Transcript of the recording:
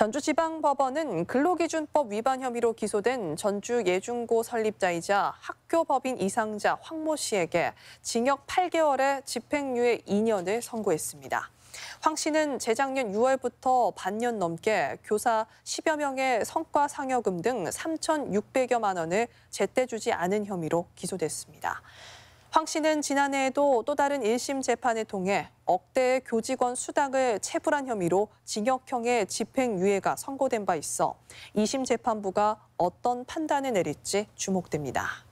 전주지방법원은 근로기준법 위반 혐의로 기소된 전주 예중고 설립자이자 학교법인 이상자 황모 씨에게 징역 8개월에 집행유예 2년을 선고했습니다. 황 씨는 재작년 6월부터 반년 넘게 교사 10여 명의 성과 상여금 등 3,600여만 원을 제때 주지 않은 혐의로 기소됐습니다. 황 씨는 지난해에도 또 다른 1심 재판을 통해 억대의 교직원 수당을 체불한 혐의로 징역형의 집행유예가 선고된 바 있어 2심 재판부가 어떤 판단을 내릴지 주목됩니다.